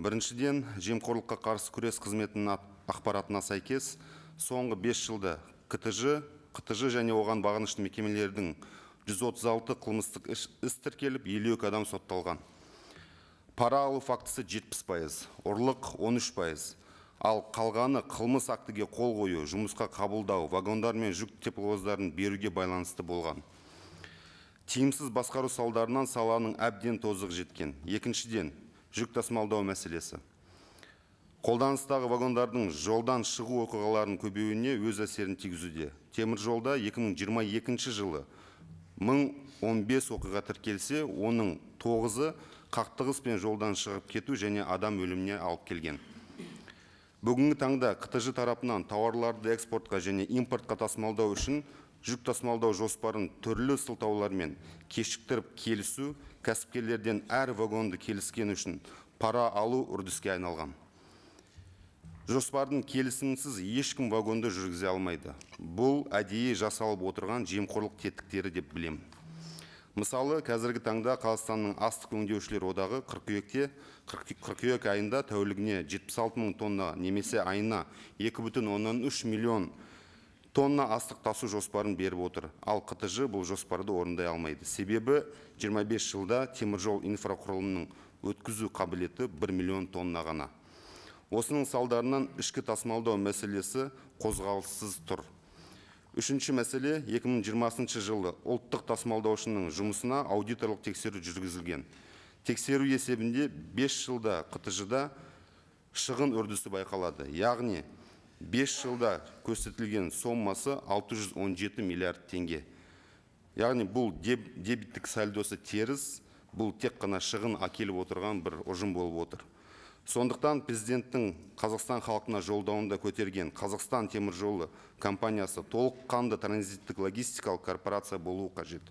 біріншіден жемқорлыққа қарсы күрес қызметінің ақпаратына сәйкес соңғы 5 жылда ктж қтж және оған бағынышты мекемелердің жүз отыз алты қылмыстық іс, іс тіркеліп елу адам сотталған пара алу фактісі жетпіс пайыз ұрлық он пайыз ал қалғаны қылмыс актіге қол қою жұмысқа қабылдау вагондар мен жүк тепловоздарын беруге байланысты болған тиімсіз басқару салдарынан саланың әбден тозығы жеткен екіншіден жүк тасымалдау мәселесі қолданыстағы вагондардың жолдан шығу оқиғаларының көбеюіне өз әсерін тигізуде темір жолда 2022 жылы 1015 оқиға тіркелсе оның тоғызы қақтығыс пен жолдан шығып кету және адам өліміне алып келген бүгінгі таңда қтж тарапынан тауарларды экспортқа және импортқа тасымалдау үшін жүк тасымалдау жоспарын түрлі сылтаулармен кешіктіріп келісу кәсіпкерлерден әр вагонды келіскені үшін пара алу үрдіске айналған жоспардың келісімінсіз ешкім вагонды жүргізе алмайды бұл әдейі жасалып отырған жемқорлық тетіктері деп білем. мысалы қазіргі таңда қазақстанның астық өңдеушілер одағы қыркүйекте қыркүйек айында тәулігіне 76 мың тонна немесе айына екі бүтін оннан үш миллион тонна астық тасу жоспарын беріп отыр ал қтж бұл жоспарды орындай алмайды себебі 25 жылда теміржол инфрақұрылымының өткізу қабілеті 1 миллион тонна ғана осының салдарынан ішкі тасымалдау мәселесі қозғалыссыз тұр үшінші мәселе 2020 жылы ұлттық тасымалдаушының жұмысына аудиторлық тексеру жүргізілген тексеру есебінде 5 жылда қтж да шығын үрдісі байқалады яғни бес жылда көрсетілген сомасы 617 миллиард теңге яғни бұл дебиттік сальдосы теріс бұл тек қана шығын әкеліп отырған бір ұжым болып отыр сондықтан президенттің қазақстан халқына жолдауында көтерген қазақстан темір жолы компаниясы толыққанды транзиттік логистикалық корпорация болуы қажет